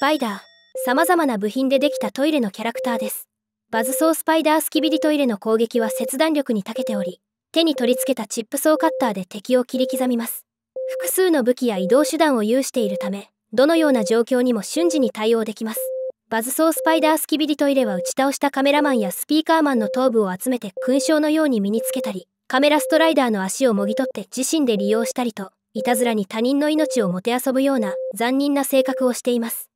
パイダー様々な部品でできたトイレのキャラクターですバズソースパイダースキビリトイレの攻撃は切断力に長けており手に取り付けたチップソーカッターで敵を切り刻みます複数の武器や移動手段を有しているためどのような状況にも瞬時に対応できますバズソースパイダースキビリトイレは打ち倒したカメラマンやスピーカーマンの頭部を集めて勲章のように身につけたりカメラストライダーの足をもぎ取って自身で利用したりといたずらに他人の命をもてあそぶような残忍な性格をしています